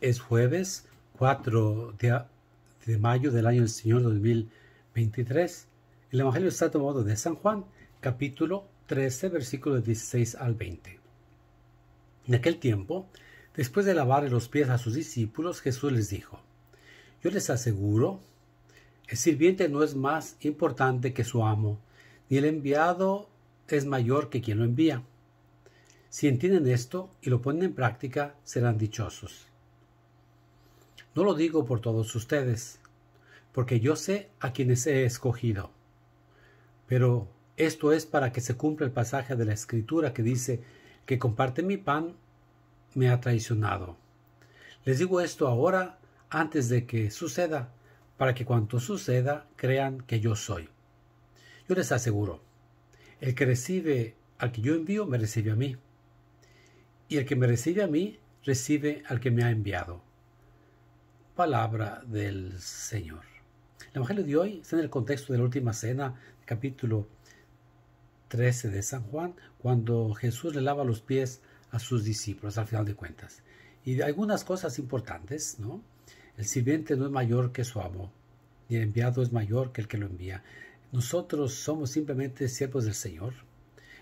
Es jueves 4 de, mayo del año del Señor 2023. El Evangelio está tomado de San Juan, capítulo 13, versículos 16 al 20. En aquel tiempo, después de lavar los pies a sus discípulos, Jesús les dijo, Yo les aseguro, el sirviente no es más importante que su amo, ni el enviado es mayor que quien lo envía. Si entienden esto y lo ponen en práctica, serán dichosos. No lo digo por todos ustedes, porque yo sé a quienes he escogido. Pero esto es para que se cumpla el pasaje de la Escritura que dice, que comparte mi pan, me ha traicionado. Les digo esto ahora, antes de que suceda, para que cuanto suceda crean que yo soy. Yo les aseguro, el que recibe al que yo envío, me recibe a mí. Y el que me recibe a mí, recibe al que me ha enviado palabra del Señor. El Evangelio de hoy está en el contexto de la última cena, capítulo 13 de San Juan, cuando Jesús le lava los pies a sus discípulos, al final de cuentas. Y de algunas cosas importantes, ¿no? El sirviente no es mayor que su amo, y el enviado es mayor que el que lo envía. Nosotros somos simplemente siervos del Señor.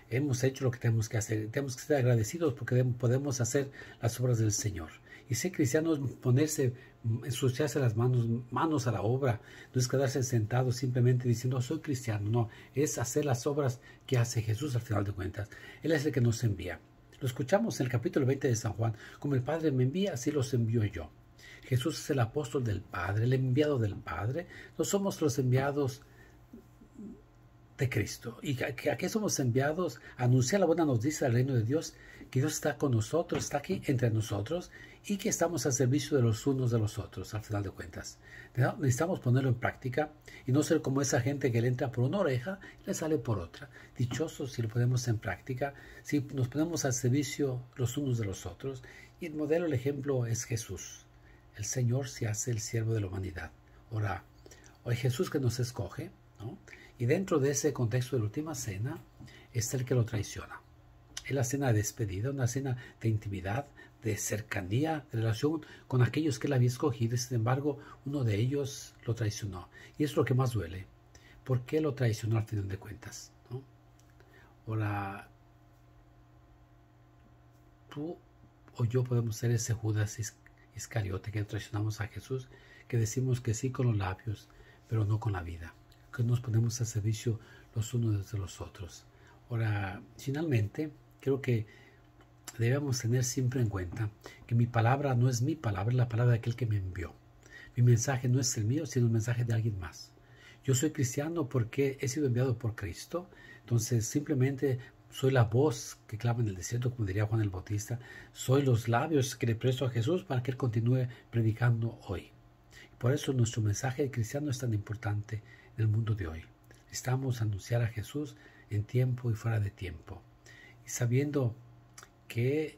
Hemos hecho lo que tenemos que hacer. Tenemos que ser agradecidos porque podemos hacer las obras del Señor. Y ser cristiano es ponerse, mm, ensuciarse las manos, manos a la obra. No es quedarse sentado simplemente diciendo, oh, soy cristiano. No, es hacer las obras que hace Jesús al final de cuentas. Él es el que nos envía. Lo escuchamos en el capítulo 20 de San Juan. Como el Padre me envía, así los envío yo. Jesús es el apóstol del Padre, el enviado del Padre. No somos los enviados de Cristo. ¿Y a qué somos enviados? anunciar la buena noticia del reino de Dios que Dios está con nosotros, está aquí entre nosotros y que estamos al servicio de los unos de los otros, al final de cuentas. Necesitamos ponerlo en práctica y no ser como esa gente que le entra por una oreja y le sale por otra. Dichoso si lo ponemos en práctica, si nos ponemos al servicio los unos de los otros. Y el modelo, el ejemplo es Jesús. El Señor se hace el siervo de la humanidad. ahora hoy Jesús que nos escoge, Y dentro de ese contexto de la última cena es el que lo traiciona. Es la cena de despedida, una cena de intimidad, de cercanía, de relación con aquellos que él había escogido. Sin embargo, uno de ellos lo traicionó. Y es lo que más duele. ¿Por qué lo traicionó al final de cuentas? ¿no? Ahora, tú o yo podemos ser ese Judas Iscariote que traicionamos a Jesús, que decimos que sí con los labios, pero no con la vida, que nos ponemos a servicio los unos de los otros. Ahora, finalmente, Creo que debemos tener siempre en cuenta que mi palabra no es mi palabra, es la palabra de aquel que me envió. Mi mensaje no es el mío, sino el mensaje de alguien más. Yo soy cristiano porque he sido enviado por Cristo, entonces simplemente soy la voz que clama en el desierto, como diría Juan el Bautista, soy los labios que le presto a Jesús para que Él continúe predicando hoy. Por eso nuestro mensaje de cristiano es tan importante en el mundo de hoy. estamos anunciar a Jesús en tiempo y fuera de tiempo sabiendo que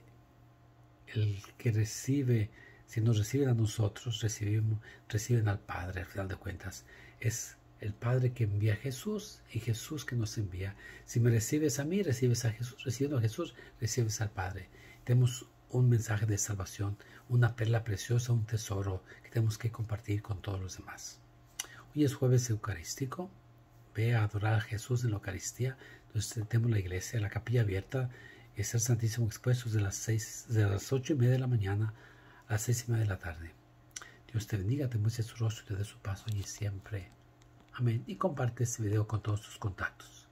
el que recibe, si nos reciben a nosotros, recibimos, reciben al Padre, al final de cuentas. Es el Padre que envía a Jesús y Jesús que nos envía. Si me recibes a mí, recibes a Jesús. Recibiendo a Jesús, recibes al Padre. Tenemos un mensaje de salvación, una perla preciosa, un tesoro que tenemos que compartir con todos los demás. Hoy es jueves eucarístico. Ve a adorar a Jesús en la Eucaristía. Entonces este, tenemos la iglesia, la capilla abierta, y el Santísimo expuesto de las, seis, de las ocho y media de la mañana a las seis y media de la tarde. Dios te bendiga, te muestre su rostro y te dé su paso y siempre. Amén. Y comparte este video con todos tus contactos.